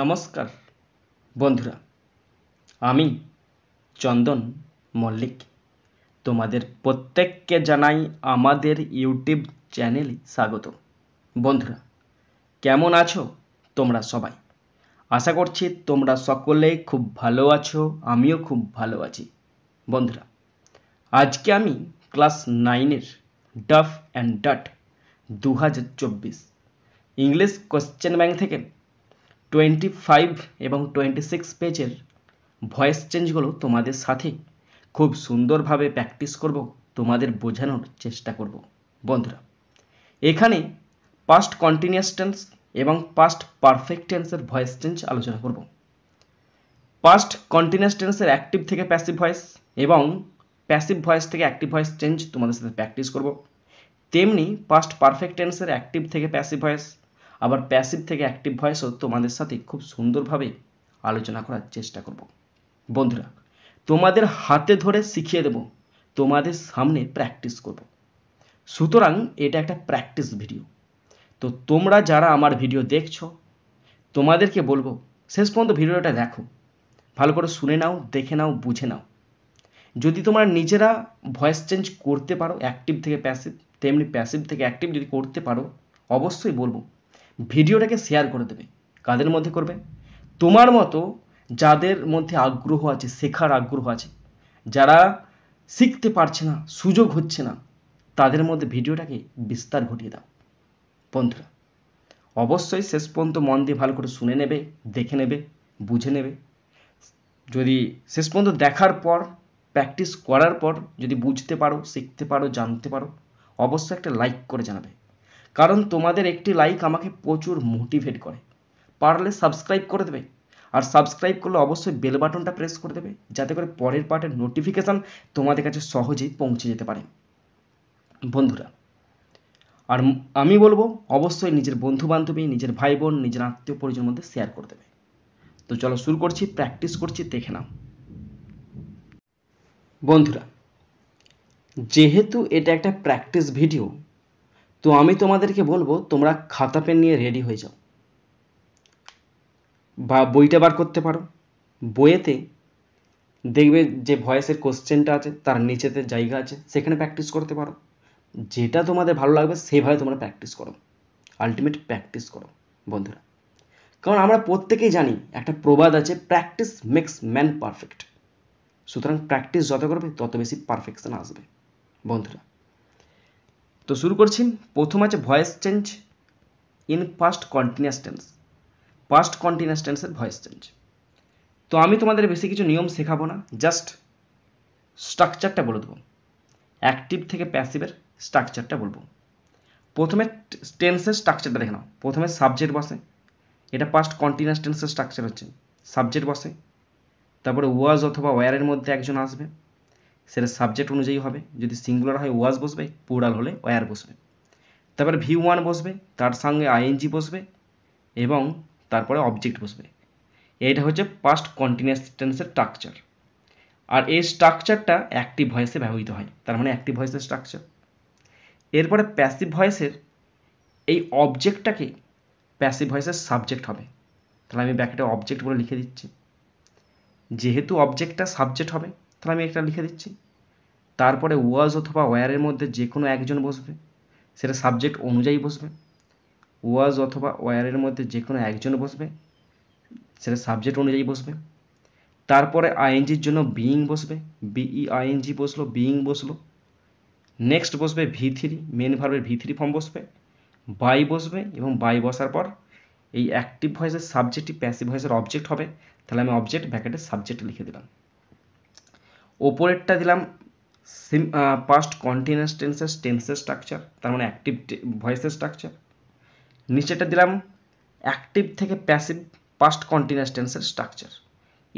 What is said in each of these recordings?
নমস্কার বন্ধুরা আমি চন্দন মল্লিক তোমাদের প্রত্যেককে জানাই আমাদের ইউটিউব চ্যানেলে স্বাগত বন্ধুরা কেমন আছো তোমরা সবাই আশা করছি তোমরা সকলে খুব ভালো আছো আমিও খুব ভালো আছি বন্ধুরা আজকে আমি ক্লাস নাইনের ডাফ অ্যান্ড ডাট দু হাজার চব্বিশ ইংলিশ কোশ্চেন ব্যাংক থেকে টোয়েন্টি ফাইভ এবং টোয়েন্টি সিক্স পেজের ভয়েস চেঞ্জগুলো তোমাদের সাথে খুব সুন্দরভাবে প্র্যাকটিস করব তোমাদের বোঝানোর চেষ্টা করব বন্ধুরা এখানে পাস্ট কন্টিনিউয়াস টেন্স এবং পাস্ট পারফেক্ট টেন্সের ভয়েস চেঞ্জ আলোচনা করব পাস্ট কন্টিনিউয়াস টেন্সের অ্যাক্টিভ থেকে প্যাসিভ ভয়েস এবং প্যাসিভ ভয়েস থেকে অ্যাক্টিভ ভয়েস চেঞ্জ তোমাদের সাথে প্র্যাকটিস করব তেমনি পাস্ট পারফেক্ট টেন্সের অ্যাক্টিভ থেকে প্যাসিভ ভয়েস আবার প্যাসিভ থেকে অ্যাক্টিভ ভয়েসও তোমাদের সাথে খুব সুন্দরভাবে আলোচনা করার চেষ্টা করব বন্ধুরা তোমাদের হাতে ধরে শিখিয়ে দেব তোমাদের সামনে প্র্যাকটিস করব সুতরাং এটা একটা প্র্যাকটিস ভিডিও তো তোমরা যারা আমার ভিডিও দেখছ তোমাদেরকে বলবো শেষ পর্যন্ত ভিডিওটা দেখো ভালো করে শুনে নাও দেখে নাও বুঝে নাও যদি তোমরা নিজেরা ভয়েস চেঞ্জ করতে পারো অ্যাক্টিভ থেকে প্যাসিভ তেমনি প্যাসিভ থেকে অ্যাক্টিভ যদি করতে পারো অবশ্যই বলবো ভিডিওটাকে শেয়ার করে দেবে কাদের মধ্যে করবে তোমার মতো যাদের মধ্যে আগ্রহ আছে শেখার আগ্রহ আছে যারা শিখতে পারছে না সুযোগ হচ্ছে না তাদের মধ্যে ভিডিওটাকে বিস্তার ঘটিয়ে দাও বন্ধুরা অবশ্যই শেষ পর্যন্ত মন দিয়ে ভালো করে শুনে নেবে দেখে নেবে বুঝে নেবে যদি শেষ পর্যন্ত দেখার পর প্র্যাকটিস করার পর যদি বুঝতে পারো শিখতে পারো জানতে পারো অবশ্যই একটা লাইক করে জানাবে কারণ তোমাদের একটি লাইক আমাকে প্রচুর মোটিভেট করে পারলে সাবস্ক্রাইব করে দেবে আর সাবস্ক্রাইব করলে অবশ্যই বেল বাটনটা প্রেস করে দেবে যাতে করে পরের পার্টের নোটিফিকেশান তোমাদের কাছে সহজেই পৌঁছে যেতে পারে বন্ধুরা আর আমি বলবো অবশ্যই নিজের বন্ধু বান্ধবী নিজের ভাই বোন নিজের আত্মীয় পরিজনের মধ্যে শেয়ার করে দেবে তো চলো শুরু করছি প্র্যাকটিস করছি দেখে নাও বন্ধুরা যেহেতু এটা একটা প্র্যাকটিস ভিডিও তো আমি তোমাদেরকে বলবো তোমরা খাতা পেন নিয়ে রেডি হয়ে যাও বা বইটা বার করতে পারো বইয়েতে দেখবে যে ভয়েসের কোশ্চেনটা আছে তার নিচেতে জায়গা আছে সেখানে প্র্যাকটিস করতে পারো যেটা তোমাদের ভালো লাগবে সেভাবে তোমরা প্র্যাকটিস করো আলটিমেট প্র্যাকটিস করো বন্ধুরা কারণ আমরা প্রত্যেকেই জানি একটা প্রবাদ আছে প্র্যাকটিস মেক্স ম্যান পারফেক্ট সুতরাং প্র্যাকটিস যত করবে তত বেশি পারফেকশন আসবে বন্ধুরা তো শুরু করছি প্রথম আছে voice change in first continuous tense first continuous টেন্সের ভয়েস চেঞ্জ তো আমি তোমাদের বেশি কিছু নিয়ম শেখাবো না জাস্ট স্ট্রাকচারটা বলে দেবো অ্যাক্টিভ থেকে প্যাসিভের স্ট্রাকচারটা বলবো প্রথমে টেন্সের স্ট্রাকচারটা দেখে নাও প্রথমে সাবজেক্ট বসে এটা ফার্স্ট কন্টিনিউয়াস টেন্সের স্ট্রাকচার হচ্ছে সাবজেক্ট বসে তারপরে ওয়াজ অথবা ওয়ারের মধ্যে একজন আসবে সেটা সাবজেক্ট অনুযায়ী হবে যদি সিঙ্গুলার হয় ওয়াজ বসবে পুরাল হলে ওয়ার বসবে তারপরে ভি ওয়ান বসবে তার সঙ্গে আইএনজি বসবে এবং তারপরে অবজেক্ট বসবে এটা হচ্ছে পাস্ট কন্টিনিউস টেন্সের স্ট্রাকচার আর এই স্ট্রাকচারটা অ্যাক্টিভ ভয়েসে ব্যবহৃত হয় তার মানে অ্যাক্টিভ ভয়েসের স্ট্রাকচার এরপরে প্যাসিভ ভয়েসের এই অবজেক্টটাকে প্যাসিভ ভয়েসের সাবজেক্ট হবে তাহলে আমি ব্যাকেটে অবজেক্ট বলে লিখে দিচ্ছি যেহেতু অবজেক্টটা সাবজেক্ট হবে তাহলে আমি একটা লিখে দিচ্ছি তারপরে ওয়াজ অথবা ওয়ারের মধ্যে যে কোনো একজন বসবে সেটা সাবজেক্ট অনুযায়ী বসবে ওয়াজ অথবা ওয়ারের মধ্যে যে কোনো একজন বসবে সেটা সাবজেক্ট অনুযায়ী বসবে তারপরে আইএনজির জন্য বিইং বসবে বিই আইএনজি বসলো বিইং বসলো নেক্সট বসবে ভি থ্রি মেন ভার্বের ভি থ্রি ফর্ম বসবে বাই বসবে এবং বাই বসার পর এই অ্যাক্টিভ ভয়েসের সাবজেক্টটি প্যাসিভ ভয়েসের অবজেক্ট হবে তাহলে আমি অবজেক্ট ব্যাকেটের সাবজেক্ট লিখে দিলাম ওপরেরটা দিলাম সিম পাস্ট কন্টিনিউস টেন্সেস টেন্সের স্ট্রাকচার তার মানে অ্যাক্টিভ ভয়েসের স্ট্রাকচার নিচেটা দিলাম অ্যাক্টিভ থেকে প্যাসিভ পাস্ট কন্টিনিউস টেন্সের স্ট্রাকচার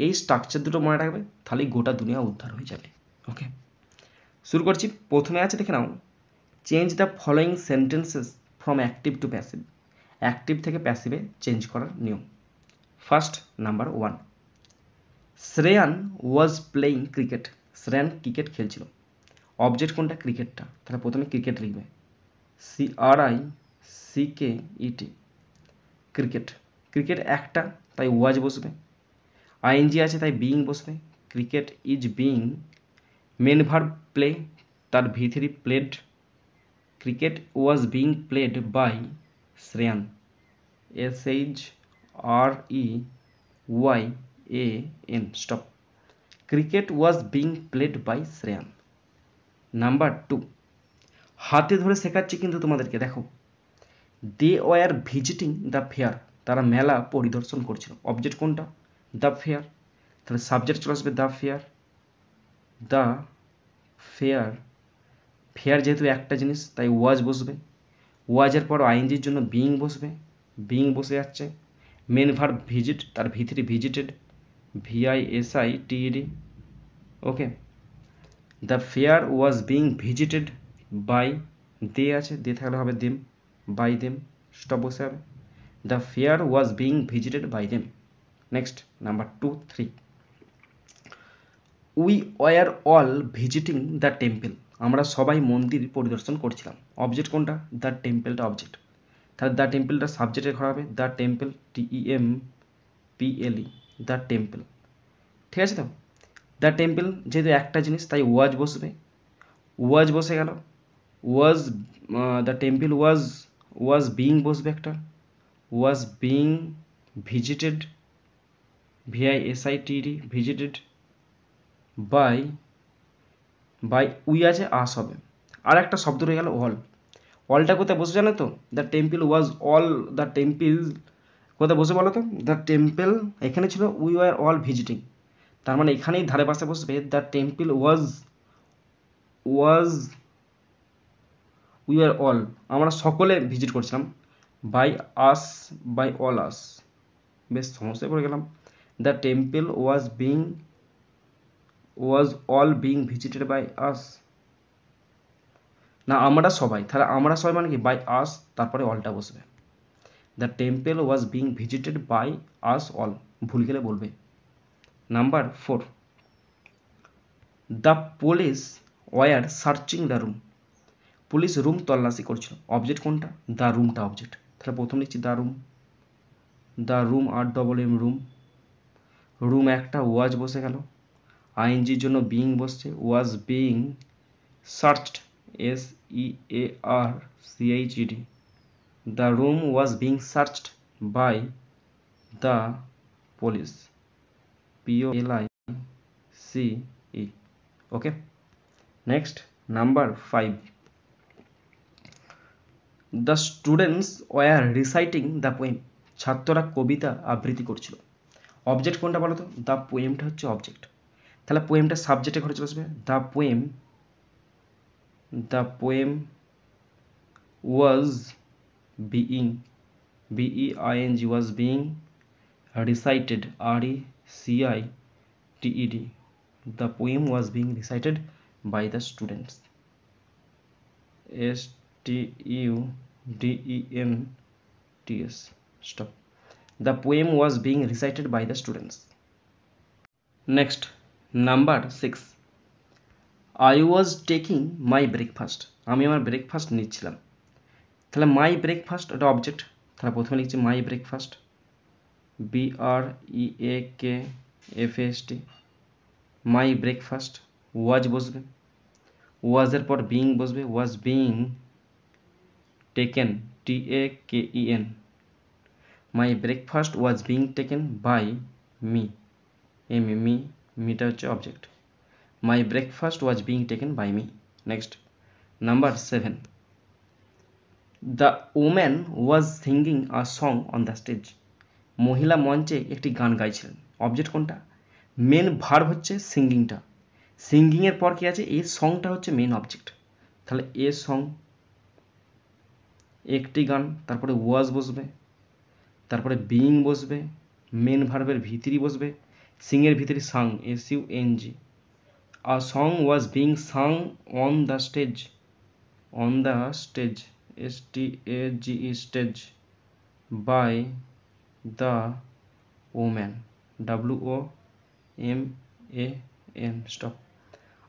এই স্ট্রাকচার দুটো মনে রাখবে তাহলেই গোটা দুনিয়া উদ্ধার হয়ে যাবে ওকে শুরু করছি প্রথমে আছে দেখে নাও change the following sentences from active to passive active থেকে প্যাসিভে চেঞ্জ করার নিয়ম first number one Shreyan was playing cricket Shreyan cricket খেলছিল অবজেক্ট কোনটা ক্রিকেটটা তাহলে প্রথমে ক্রিকেট লিখবে C R I C K E T cricket cricket একটা তাই ওয়াজ বসবে আইএনজি আছে তাই বিং বসবে cricket is being main verb play তার V three played cricket was being played by Shreyan S H R E Y A N stop cricket was being played by Shreyan number two হাতে ধরে শেখাচ্ছি কিন্তু তোমাদেরকে দেখো they were visiting the fair তারা মেলা পরিদর্শন করছিল অবজেক্ট কোনটা দ্য ফেয়ার তাহলে সাবজেক্ট চলে আসবে the fair the fair fair যেহেতু একটা জিনিস তাই ওয়াজ বসবে ওয়াজের পর আইএনজির জন্য বিং বসবে বিং বসে যাচ্ছে মেন ভার ভিজিট তার ভিতরে visited V I S I T e d okay the fair was being visited by আছে দে থাকলে হবে দেম বাই দেম সেটা বসে হবে the fair was being visited by them next number two three we were all visiting the temple আমরা সবাই মন্দির পরিদর্শন করছিলাম অবজেক্ট কোনটা দ্য টেম্পলটা অবজেক্ট তাহলে দ্য টেম্পলটা সাবজেক্টে ঘর হবে the temple T E M P L E the temple ঠিক আছে তো দ্য টেম্পল যেহেতু একটা জিনিস তাই ওয়াজ বসবে ওয়াজ বসে গেল was the temple was was being বসবে একটা was being visited S I D visited by by we আছে আস হবে আর একটা শব্দ রয়ে গেল অল অলটা কোথায় বসে জানো তো the temple was all the temple কোথায় বসে বলো তো দ্য টেম্পল এখানে ছিল উই ওয়ার অল ভিজিটিং তার মানে এখানেই ধারে পাশে বসবে the temple was was we are all আমরা সকলে ভিজিট করছিলাম by us by all us বেশ সমস্যায় পড়ে গেলাম the temple was being was all being visited by us না আমরা সবাই তাহলে আমরা সবাই মানে কি বাই আস তারপরে অলটা বসবে the temple was being visited by us all ভুল গেলে বলবে number four the police were searching the room police room তল্লাশি করছিল অবজেক্ট কোনটা দ্য রুমটা অবজেক্ট তাহলে প্রথম লিখছি the room the room R double M room room একটা ওয়াজ বসে গেল আইএনজির জন্য বিং বসছে was being searched S E A R C H E D the room was being searched by the police p o l i c e okay next number 5 the students were reciting the poem ছাত্ররা কবিতা আবৃত্তি করছিল object কোনটা বলো তো the পোয়েমটা হচ্ছে object তাহলে পোয়েমটা সাবজেক্টে ঘরে চলে আসবে the poem the poem was being B E I N G was being recited R E C I T E D. The poem was being recited by the students. S T U D E M T S. Stop. The poem was being recited by the students. Next, number 6. I was taking my breakfast. আমি আমার breakfast নিচ্ছিলাম তাহলে my breakfast ওটা object তাহলে প্রথমে লিখছি my breakfast B R E A K F S T my breakfast was বসবে ওয়াজের পর বিং বসবে was being taken T A K E N my breakfast was being taken by me M A me মিটা হচ্ছে object my breakfast was being taken by me next number seven the woman was singing a song on the stage মহিলা মঞ্চে একটি গান গাইছিলেন object কোনটা main ভার হচ্ছে সিঙ্গিংটা সিঙ্গিংয়ের পর কী আছে এই সংটা হচ্ছে মেন অবজেক্ট তাহলে এ সং একটি গান তারপরে ওয়াজ বসবে তারপরে বিং বসবে মেন ভার্বের ভিতরি বসবে সিংয়ের V three sung S U N G a song was being sung on the stage on the stage S-T-A-G-E stage by the woman W-O-M-A-N stop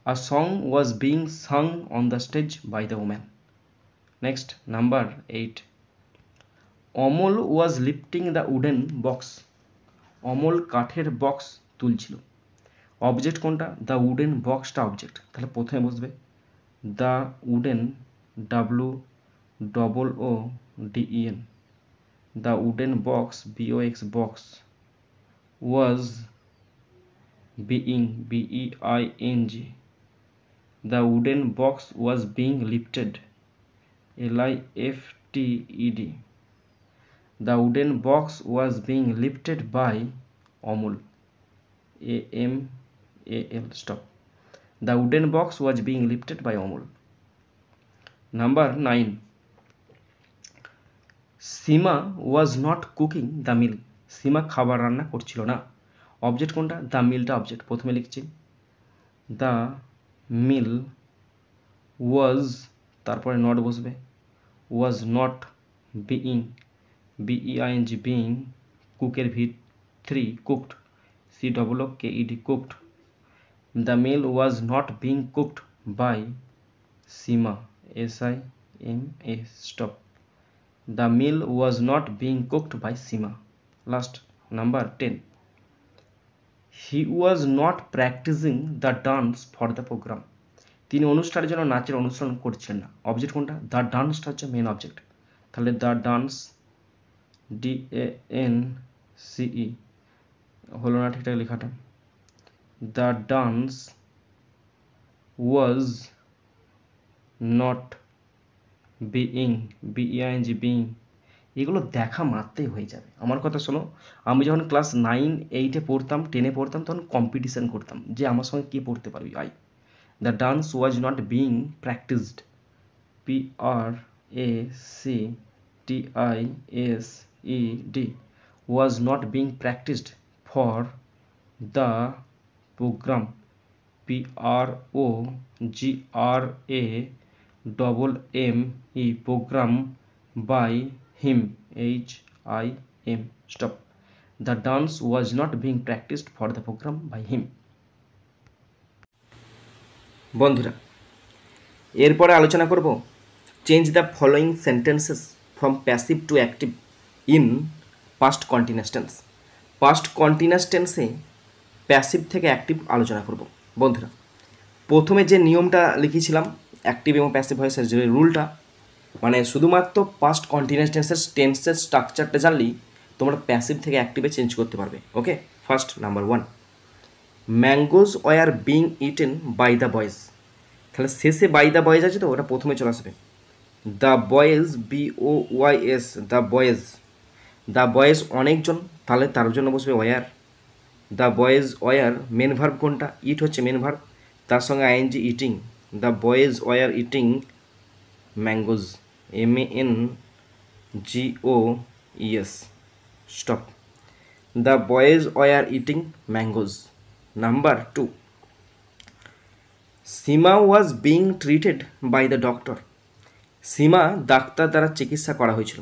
a song was being sung on the stage by the woman next number 8 Omol was lifting the wooden box Amal কাঠের box তুলছিল object কোনটা the wooden বক্সটা object তাহলে প্রথমে বসবে the wooden W double O D E N. The wooden box B O X box was being B E I N G. The wooden box was being lifted L I F T E D. The wooden box was being lifted by Omul A M A L stop. The wooden box was being lifted by Omul. Number 9 Seema was not cooking the meal Seema খাবার রান্না করছিল না object কোনটা the মিলটা object প্রথমে লিখছি the meal ওয়াজ তারপরে not বসবে was not being B E I N G being কুকের V three cooked C double O K E D cooked the meal was not being cooked by Seema S I M A stop the meal was not being cooked by Seema last number ten he was not practising the dance for the programme তিনি অনুষ্ঠানের জন্য নাচের অনুসরণ করছেন না object কোনটা the ডান্সটা হচ্ছে মেন অবজেক্ট তাহলে the dance D A N C E হলো না ঠিকঠাক লেখাটা the dance was not being G being এগুলো দেখা মাত্রই হয়ে যাবে আমার কথা শোনো আমি যখন ক্লাস নাইন এইটে পড়তাম টেনে পড়তাম তখন কম্পিটিশান করতাম যে আমার সঙ্গে কী পড়তে পারবি I the dance was not being practised P R A C T I S E D was not being practised for the programme P R O G R A double M E programme by him H I M stop the dance was not being practise for the programme by him বন্ধুরা এরপরে আলোচনা করব change the following sentences from passive to active in past continuous tense past continuous টেন্সে passive থেকে active আলোচনা করব বন্ধুরা প্রথমে যে নিয়মটা লিখেছিলাম অ্যাক্টিভ এবং প্যাসিভ ভয়েসের যে রুলটা মানে শুধুমাত্র পাস্ট কন্টিনিউস টেন্সের টেন্সের স্ট্রাকচারটা জানলেই তোমরা প্যাসিভ থেকে অ্যাক্টিভে চেঞ্জ করতে পারবে okay first number one mangoes were being eaten by the boys তাহলে শেষে বাই দ্য বয়েজ আছে তো ওটা প্রথমে চলে আসবে the boys B O Y S the boys the boys অনেকজন তাহলে তার জন্য বসবে were the boys were main verb কোনটা ইট হচ্ছে মেন ভার্ব তার সঙ্গে I N G eating the boys were eating mangoes M A N G O E S stop the boys were eating mangoes number two Seema was being treated by the doctor Seema ডাক্তার দ্বারা চিকিৎসা করা হয়েছিল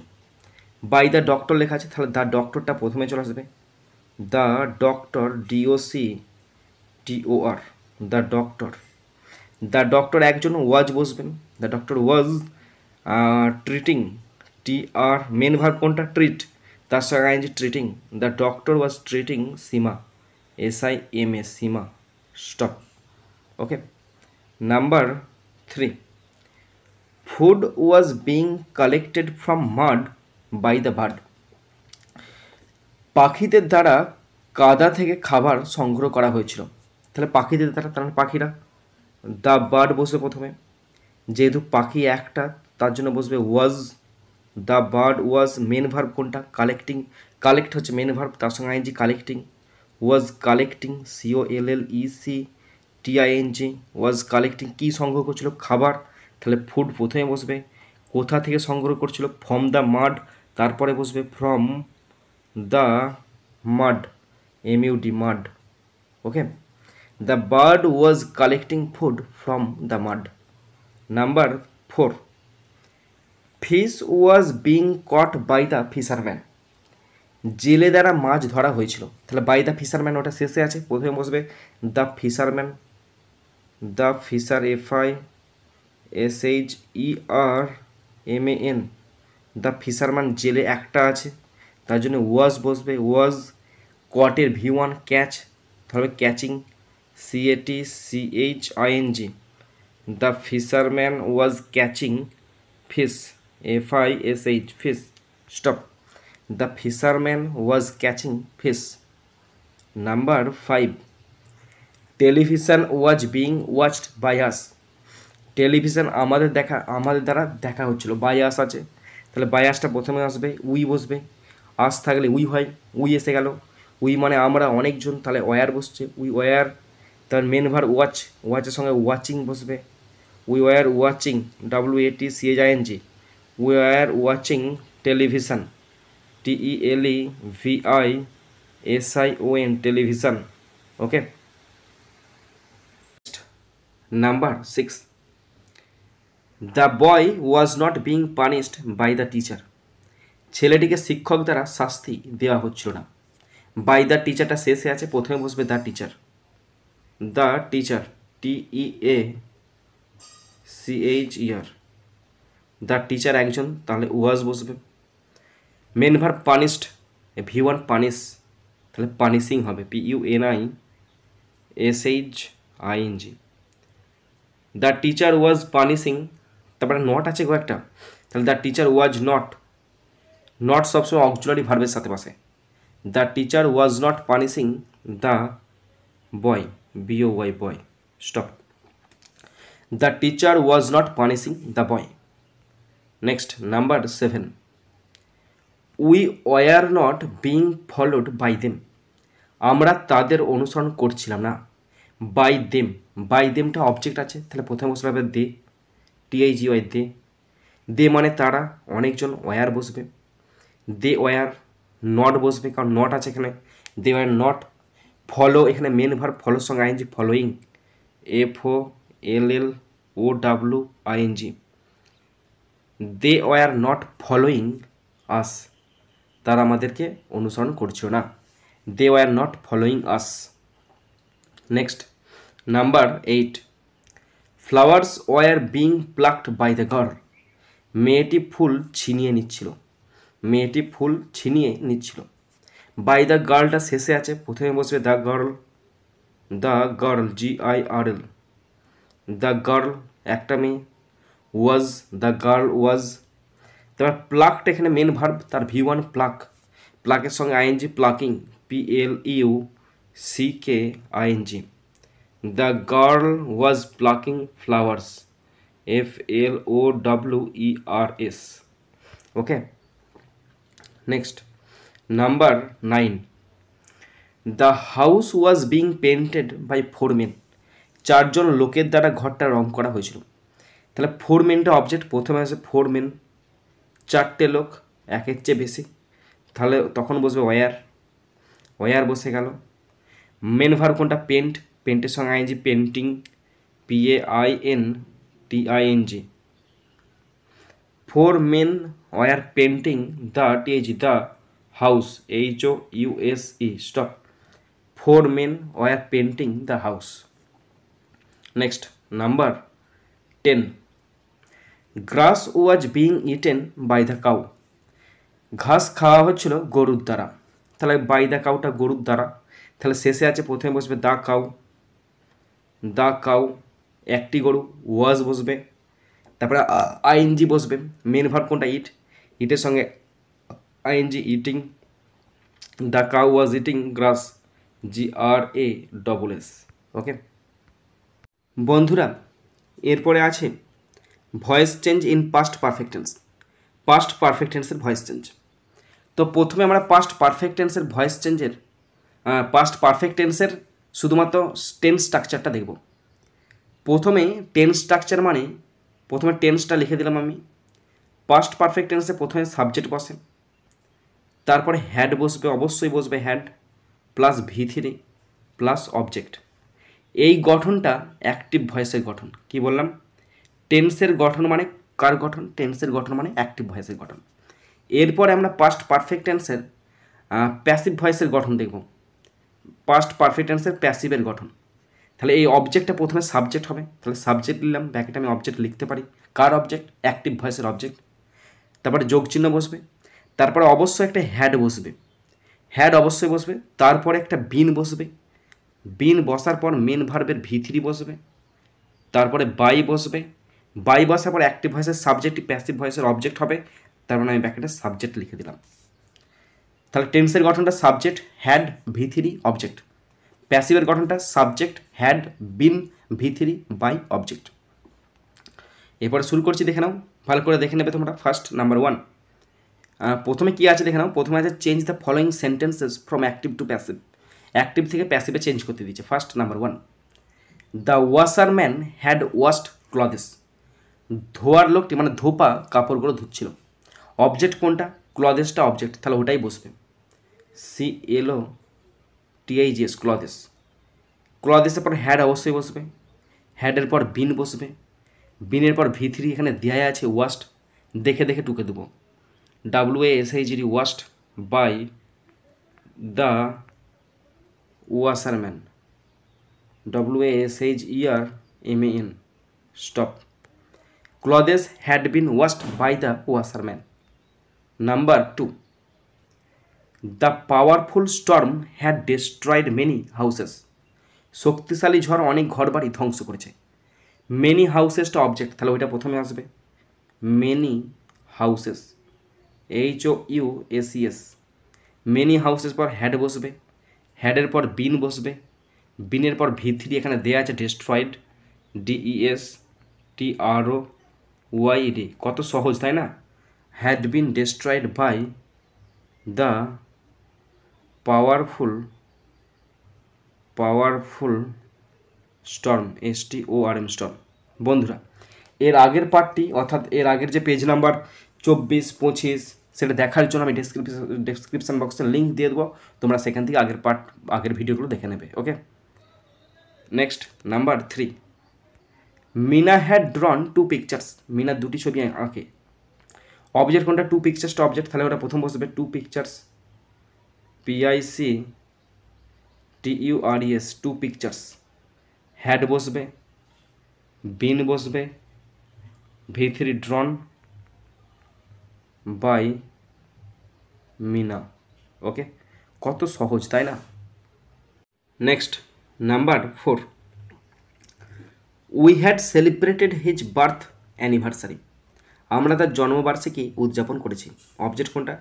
by the doctor লেখা আছে তাহলে দ্য ডক্টরটা প্রথমে চলে আসবে the doctor D O C D O R the doctor the doctor একজন ওয়াজ বসবেন the doctor was treating T R main verb কোনটা ট্রিট তার সঙ্গে যে treating the doctor was treating Seema S I M A Seema stop okay number three food was being collected from mud by the bird পাখিদের দ্বারা কাদা থেকে খাবার সংগ্রহ করা হয়েছিল তাহলে পাখিদের দ্বারা তার মানে পাখিরা দ্য বার্ড বসবে প্রথমে যেহেতু পাখি একটা তার জন্য বসবে was the bird was main verb কোনটা কালেক্টিং কালেক্ট হচ্ছে মেন ভার্ব তার সঙ্গে I N G collecting was collecting C O L L E C T I N G was collecting কী সংগ্রহ করছিল খাবার তাহলে ফুড প্রথমে বসবে কোথা থেকে সংগ্রহ করছিল ফ্রম দ্য মাড তারপরে বসবে from the mud M U D mud okay the bird was collecting food from the mud number four fish was being caught by the fisherman জেলে দ্বারা মাছ ধরা হয়েছিল তাহলে বাই দ্য ফিশারম্যান ওটা শেষে আছে প্রথমে বসবে the fisherman the fisher F I S H E R M A N the fisherman জেলে একটা আছে তার জন্য ওয়াজ বসবে ওয়াজ কটের ভি ওয়ান ক্যাচ তাহলে catching C A T C H I N G the fisherman was catching fish F I S H fish stop the fisherman was catching fish number five television was being watched by us television আমাদের দেখা আমাদের দ্বারা দেখা হচ্ছিল by us আছে তাহলে বায়াসটা প্রথমে আসবে উই বসবে আস থাকলে উই হয় উই এসে গেল উই মানে আমরা অনেকজন তাহলে ওয়্যার বসছে উই ওয়্যার তার মেন ভার ওয়াচ ওয়াচের সঙ্গে ওয়াচিং বসবে we were watching W A T C H I N G we were watching television T E L E V I S I O N television okay number six the boy was not being punished by the teacher ছেলেটিকে শিক্ষক দ্বারা শাস্তি দেওয়া হচ্ছিল না by the টিচারটা শেষে আছে প্রথমে বসবে the teacher the teacher T E A C H E R the teacher একজন তাহলে ওয়াজ বসবে main verb punished V one punish তাহলে পানিশিং হবে P U N I S H I N G the teacher was punishing তারপরে not আছে কয়েকটা তাহলে the teacher was not not সবসময় অক্সুলারি ভার্বের সাথে বসে the teacher was not punishing the boy boy boy stop it the teacher was not punishing the boy next number 7 we were not being followed by them আমরা তাদের অনুসরণ করছিলাম না by them by দেমটা object আছে তাহলে প্রথমে বসবে হবে দে টিআইজি ওয়াই দে দে মানে তারা অনেকজন ওয়ার বসবে দে ওয়ার নট বসবে কারণ নট আছে এখানে দে ওয়ার নট ফলো এখানে মেন ভার ফলোর সঙ্গে I N G following F O L L O W I N G they were not following us তারা আমাদেরকে অনুসরণ করছে না they were not following us next number eight flowers were being plucked by the girl মেয়েটি ফুল ছিনিয়ে নিচ্ছিল মেয়েটি ফুল ছিনিয়ে নিচ্ছিল বাই দ্য গার্লটা শেষে আছে প্রথমে বসবে the girl the girl G I R L the girl একটা মেয়ে ওয়াজ দ্য গার্ল ওয়াজ তারপর প্লাকটা এখানে মেন ভার্ব তার ভি ওয়ান প্লাক প্লাকের সঙ্গে I N G plucking P L U C K I N G the girl was plucking flowers F L O W E R S okay next number nine the house was being painted by men চারজন লোকের দ্বারা ঘরটা রং করা হয়েছিল তাহলে মেনটা object প্রথমে আসে main চারটে লোক একের চেয়ে বেশি তাহলে তখন বসবে ওয়ার ওয়ার বসে গেল মেন ভার কোনটা পেন্ট পেন্টের সঙ্গে I N G painting P A I N T I N G four men were painting the এজি the house H O U S E stop four men were painting the house next number ten grass was being eaten by the cow ঘাস খাওয়া হচ্ছিল গরুর দ্বারা তাহলে by the কাউটা গরুর দ্বারা তাহলে শেষে আছে প্রথমে বসবে দা কাউ দা কাউ একটি গরু ওয়াজ বসবে তারপরে আইএনজি বসবে মেন ভার কোনটা ইট ইটের সঙ্গে I N G eating the cow was eating grass G R A double S okay বন্ধুরা এরপরে আছে voice change in past perfect tense past perfect পারফেক্টেন্সের ভয়েস চেঞ্জ তো প্রথমে আমরা পাস্ট পারফেক্টেন্সের ভয়েস চেঞ্জের পাস্ট পারফেক্টেন্সের শুধুমাত্র টেন্স স্ট্রাকচারটা দেখব প্রথমে টেন্স স্ট্রাকচার মানে প্রথমে টেন্সটা লিখে দিলাম আমি পাস্ট পারফেক্টেন্সে প্রথমে সাবজেক্ট বসে তারপরে হ্যাড বসবে অবশ্যই বসবে had plus V three plus object এই গঠনটা অ্যাক্টিভ ভয়েসের গঠন কি বললাম টেন্সের গঠন মানে কার গঠন টেন্সের গঠন মানে অ্যাক্টিভ ভয়েসের গঠন এরপরে আমরা পাস্ট পারফেক্ট টেন্সের প্যাসিভ ভয়েসের গঠন দেখব পাস্ট পারফেক্ট টেন্সের প্যাসিভের গঠন তাহলে এই অবজেক্টটা প্রথমে সাবজেক্ট হবে তাহলে সাবজেক্ট নিলাম ব্যাকেটে আমি অবজেক্ট লিখতে পারি কার অবজেক্ট অ্যাক্টিভ ভয়েসের অবজেক্ট তারপরে যোগ চিহ্ন বসবে তারপরে অবশ্যই একটা হ্যাড বসবে হ্যাড অবশ্যই বসবে তারপরে একটা বিন বসবে বিন বসার পর মেন ভার্বের ভিথিরি বসবে তারপরে বাই বসবে বাই বসার পর অ্যাক্টিভ ভয়েসের সাবজেক্ট প্যাসিভ ভয়েসের অবজেক্ট হবে তারপরে আমি ব্যাকেটে সাবজেক্ট লিখে দিলাম তাহলে টেন্সের গঠনটা সাবজেক্ট হ্যাড ভিথিরি অবজেক্ট প্যাসিভের গঠনটা subject had been V three by object এরপরে শুরু করছি দেখে নাও ভালো করে দেখে নেবে তোমরা ফার্স্ট নাম্বার ওয়ান প্রথমে কি আছে দেখে নাও প্রথমে আছে change the following sentences from active to passive active থেকে প্যাসিভে চেঞ্জ করতে দিয়েছে first number one the washerman had washed clothes ধোয়ার লোকটি মানে ধোপা কাপড়গুলো ধুচ্ছিল অবজেক্ট কোনটা ক্লদেসটা অবজেক্ট তাহলে ওটাই বসবে সি এলও টিআইজিএস ক্লদেস ক্লদেসের পর হ্যাড অবশ্যই বসবে হ্যাডের পর বিন বসবে বিনের পর ভি থ্রি এখানে দেয়া আছে ওয়াস্ট দেখে দেখে টুকে দেবো ডাব্লু ডাব্লুএএসআইজিডি washed by the washerman S H E R M A N stop clothes had been washed by the washerman number two the powerful storm had destroyed many houses শক্তিশালী ঝড় অনেক ঘরবাড়ি ধ্বংস করেছে মেনি হাউসেসটা অবজেক্ট তাহলে ওইটা প্রথমে আসবে many houses H O U S E S many হাউসের পর হ্যাড বসবে হ্যাডের পর বিন বসবে বিনের পর ভিত্তি এখানে দেওয়া আছে ডেস্ট্রয়েড ডিইএস টিআরও ওয়াইডি কত সহজ তাই না had been destroyed by the powerful powerful storm S T O R M storm বন্ধুরা এর আগের পার্টটি অর্থাৎ এর আগের যে পেজ নাম্বার চব্বিশ পঁচিশ সেটা দেখার জন্য আমি ডেসক্রিপশন ডেসক্রিপশন বক্সে লিংক দিয়ে দেব তোমরা সেকেন্ড থেকে আগের পার্ট আগের ভিডিওগুলো দেখে নেবে okay next number 3 미나 해드 drawn two pictures 미না দুটি ছবি আছে ওকে অবজেক্ট কোনটা টু পিকচারস টা অবজেক্ট তাহলে ওটা প্রথম বসবে two pictures P I C T U R S two pictures had বসবে বিন বসবে V three drawn by Meena okay কত সহজ তাই না next number four we had celebrated his birth anniversary আমরা তার জন্মবার্ষিকী উদযাপন করেছি অবজেক্ট কোনটা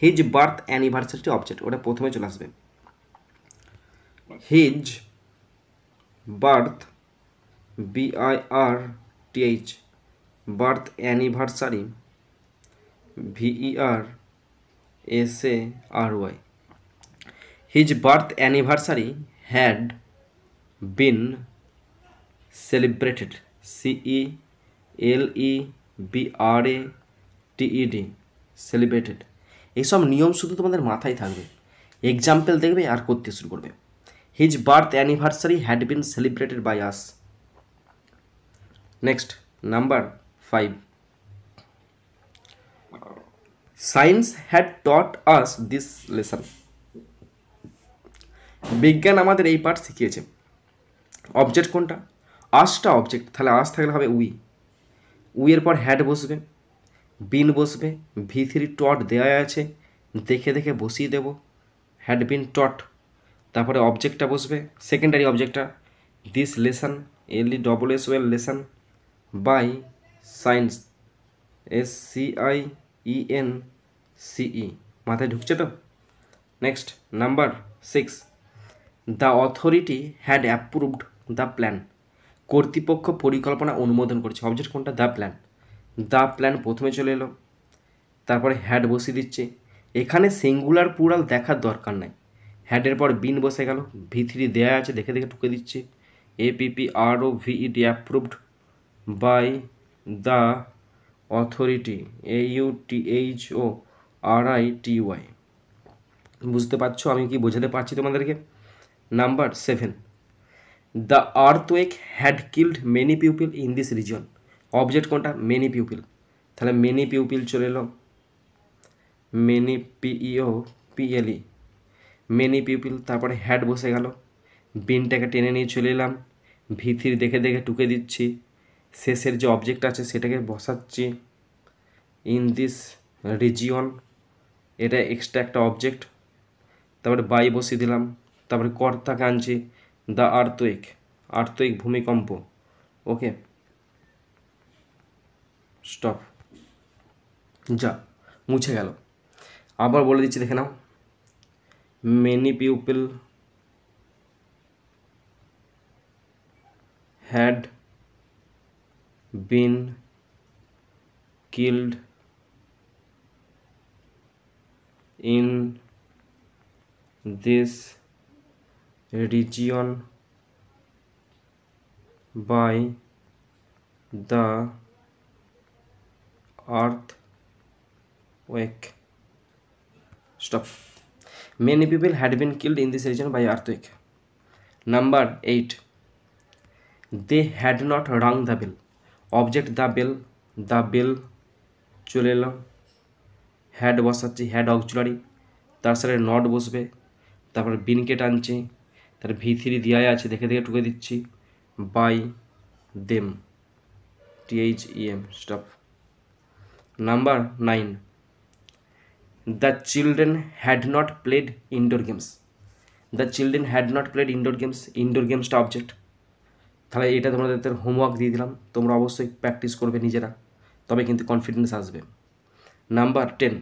হিজ বার্থ অ্যানিভার্সারিটি অবজেক্ট ওটা প্রথমে চলে আসবে his birth B I R T H birth anniversary V E R S A R Y his birth anniversary had been celebrated C E L E B R A T E D celebrated এইসব নিয়ম শুধু তোমাদের মাথায় থাকবে এক্সাম্পল দেখবে আর করতে শুরু করবে his birth anniversary had been celebrated by us next number five science had taught us this lesson বিজ্ঞান আমাদের এই পার্ট শিখিয়েছে অবজেক্ট কোনটা আসটা অবজেক্ট তাহলে আস থাকলে হবে উই উইয়ের পর হ্যাড বসবে বিন বসবে ভি থ্রি টট দেওয়া আছে দেখে দেখে বসিয়ে দেব হ্যাড বিন টট তারপরে অবজেক্টটা বসবে সেকেন্ডারি অবজেক্টটা this lesson L E double S well lesson by science S C I E N e C E e। মাথায় ঢুকছে তো next number six the authority had approved the plan কর্তৃপক্ষ পরিকল্পনা অনুমোদন করেছে অবজেক্ট কোনটা দ্য প্ল্যান দ্য প্ল্যান প্রথমে চলে এলো তারপরে হ্যাড বসিয়ে দিচ্ছে এখানে সিঙ্গুলার পুরাল দেখার দরকার নাই হ্যাডের পর বিন বসে গেল ভি থ্রি দেওয়া আছে দেখে দেখে ঢুকে দিচ্ছে A P P R O V E D approved by the authority A U T H O R I T Y বুঝতে পারছো আমি কি বোঝাতে পারছি তোমাদেরকে number seven the earthquake had killed many pupil in this region object কোনটা মেনি পিউপিল তাহলে many pupil চলে এলো many P E O P L E many pupil তারপরে হ্যাড বসে গেল বিনটাকে টেনে নিয়ে চলে এলাম ভিথির দেখে দেখে টুকে দিচ্ছি শেষের যে অবজেক্ট আছে সেটাকে বসাচ্ছি ইন দিস রিজিয়ন এটা এক্সট্রা একটা অবজেক্ট তারপরে বাই বসিয়ে দিলাম তারপরে কর্তাকে আনছি দ্য আর্থইক আর্থইক ভূমিকম্প ওকে স্টপ যা মুছে গেল আবার বলে দিচ্ছি দেখে নাও many people had been killed in this region by the earthquake stop many people had been killed in this region by earthquake number 8 they had not rung the bell object the bell the bell চলে এলাম had বসাচ্ছি had auxiliary তার সাথে not বসবে তারপরে বিনকে টানছে তার V three দেওয়াই আছে দেখে দেখে টুকে দিচ্ছি by them T H E M stop number nine the children had not played indoor games the children had not played indoor games indoor গেমসটা অবজেক্ট তাহলে এটা তোমাদের হোমওয়ার্ক দিয়ে দিলাম তোমরা অবশ্যই প্র্যাকটিস করবে নিজেরা তবে কিন্তু কনফিডেন্স আসবে number ten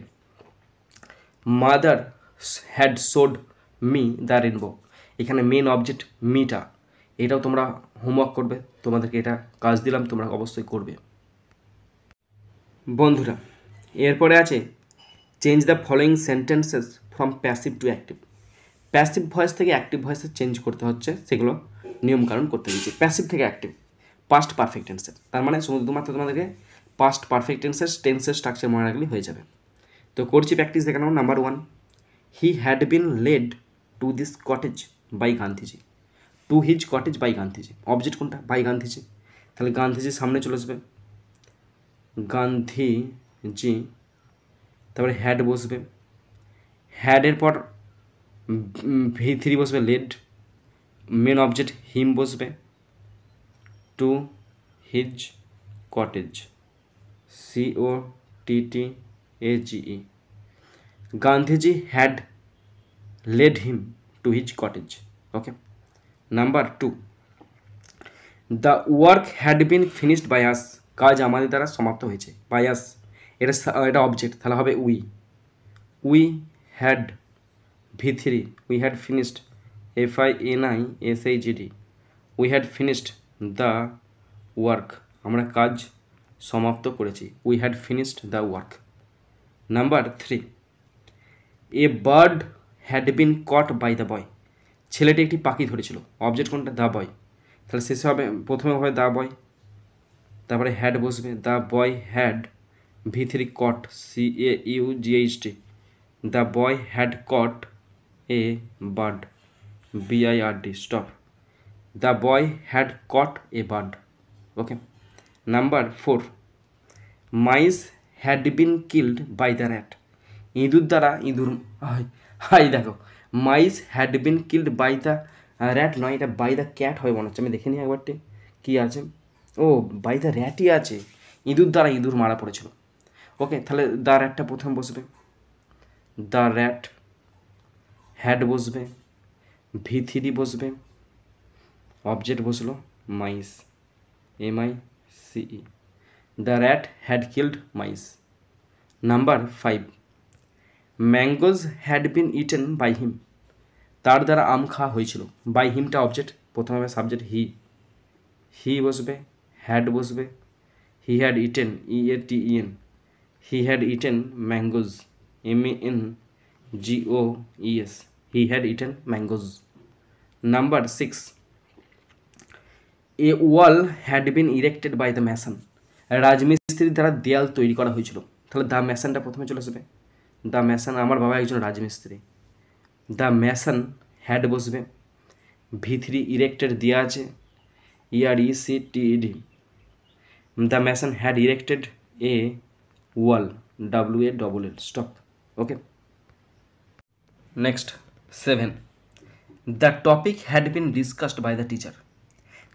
mother had showed me the rainbow এখানে মেন অবজেক্ট মিটা এটাও তোমরা হোমওয়ার্ক করবে তোমাদেরকে এটা কাজ দিলাম তোমরা অবশ্যই করবে বন্ধুরা এরপরে আছে change the following sentences from passive to active passive voice থেকে অ্যাক্টিভ ভয়েসে চেঞ্জ করতে হচ্ছে সেগুলো নিয়মকানুন করতে দিচ্ছি প্যাসিভ থেকে অ্যাক্টিভ পাস্ট পারফেক্ট টেন্সের তার মানে শুধুমাত্র তোমাদেরকে পাস্ট পারফেক্ট টেন্সের টেন্সের স্ট্রাকচার মনে রাখলে হয়ে যাবে তো করছি প্র্যাকটিস দেখানো number one he had been led to this cottage by Gandhiji to his cottage by Gandhiji object কোনটা বাই গান্ধীজি তাহলে গান্ধীজির সামনে চলে আসবে গান্ধীজি তারপরে হ্যাড বসবে হ্যাডের পর ভি থ্রি বসবে লেড মেন অবজেক্ট হিম বসবে to his cottage C O T T A G E Gandhiji had led him to his cottage okay number two the work had been finished by us কাজ আমাদের দ্বারা সমাপ্ত হয়েছে বাই এটা এটা object তাহলে হবে we we had V we had finished F I N I S H D we had finished the work আমরা কাজ সমাপ্ত করেছি we had finished the work number three a bird had been caught by the boy ছেলেটি একটি পাখি ধরেছিল object কোনটা দা বয় তাহলে শেষে হবে প্রথমে হবে দা বয় তারপরে হ্যাড বসবে the boy had V three caught C A U G H T the boy had caught a bird B I R D stop the boy had caught a bird okay number four mice had been killed by the rat ইঁদুর দ্বারা ইঁদুর হাই দেখো mice had been killed by the rat নয় এটা by the cat হয় মনে হচ্ছে আমি দেখে নিই একবারটি কী আছে ও বাই দ্য র্যাটই আছে ইঁদুর দ্বারা ইঁদুর মারা পড়েছিল ওকে তাহলে দ্য র্যাটটা প্রথম বসবে দ্য র্যাট হ্যাড বসবে ভি থ্রি বসবে অবজেক্ট বসলো mice M I C E the rat had killed mice number five mangoes had been eaten by him তার দ্বারা আম খাওয়া হয়েছিল বাই হিমটা অবজেক্ট প্রথমে হবে সাবজেক্ট হি হি বসবে হ্যাড বসবে he had eaten E A T E N he had eaten mangoes M A N G O E S he had eaten mangoes number six a wall had been erected by the mason রাজমিস্ত্রির দ্বারা দেয়াল তৈরি করা হয়েছিল তাহলে the ম্যাসানটা প্রথমে চলে আসবে দ্য ম্যাসান আমার বাবা একজন রাজমিস্ত্রি দ্য ম্যাসান হ্যাড বসবে ভিথরি ইরেক্টেড দেওয়া আছে E R E C T D the mason had erected a wall W A double L stop okay next seven the topic had been discussed by the teacher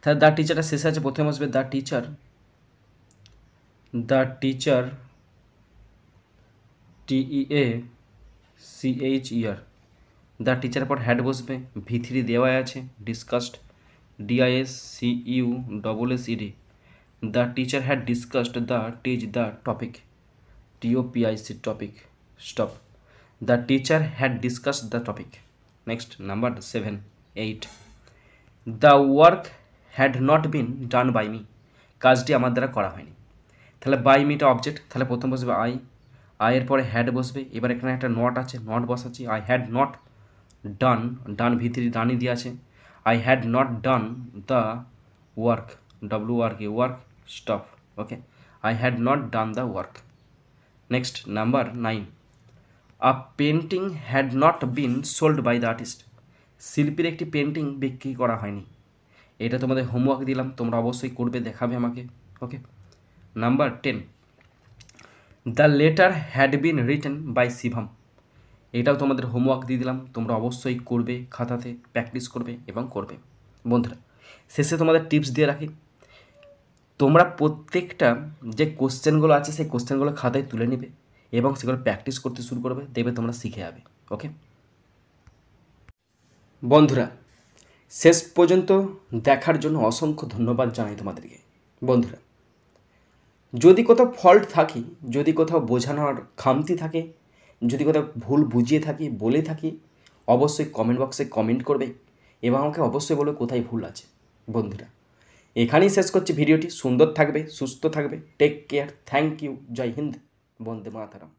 তাহলে the টিচারটা শেষে আছে প্রথমে আসবে the teacher the teacher T E A C H E R the teacher পর had বসবে V three দেওয়াই আছে discussed D I S C U double S E D the teacher had discussed the teach the topic T O P I C topic stop the teacher had discussed the topic next number seven eight the work had not been done by me কাজটি আমার দ্বারা করা হয়নি তাহলে by মিটা object তাহলে প্রথম বসবে I আয়ের পরে হ্যাড বসবে এবার এখানে একটা নট আছে নট বসাচ্ছি I had not done done ভিতরে ডানই দিয়ে আছে I had not done the work W work A work stop okay I had not done the work next number nine a painting had not been sold by the artist শিল্পীর একটি painting বিক্রি করা হয়নি এটা তোমাদের homework দিলাম তোমরা অবশ্যই করবে দেখাবে আমাকে okay number ten the letter had been written by Shivam এটাও তোমাদের হোমওয়ার্ক দিয়ে দিলাম তোমরা অবশ্যই করবে খাতাতে প্র্যাকটিস করবে এবং করবে বন্ধুরা শেষে তোমাদের টিপস দিয়ে রাখি তোমরা প্রত্যেকটা যে কোশ্চেনগুলো আছে সেই কোশ্চেনগুলো খাতায় তুলে নেবে এবং সেগুলো প্র্যাকটিস করতে শুরু করবে দেখবে তোমরা শিখে যাবে ওকে বন্ধুরা শেষ পর্যন্ত দেখার জন্য অসংখ্য ধন্যবাদ জানাই তোমাদেরকে বন্ধুরা যদি কোথাও ফল্ট থাকে যদি কোথাও বোঝানোর খামতি থাকে যদি কোথাও ভুল বুঝিয়ে থাকি বলে থাকি অবশ্যই কমেন্ট বক্সে কমেন্ট করবে এবং আমাকে অবশ্যই বলবে কোথায় ভুল আছে বন্ধুরা এখানেই শেষ করছি ভিডিওটি সুন্দর থাকবে সুস্থ থাকবে টেক কেয়ার থ্যাংক ইউ জয় হিন্দ বন্দে মাতারাম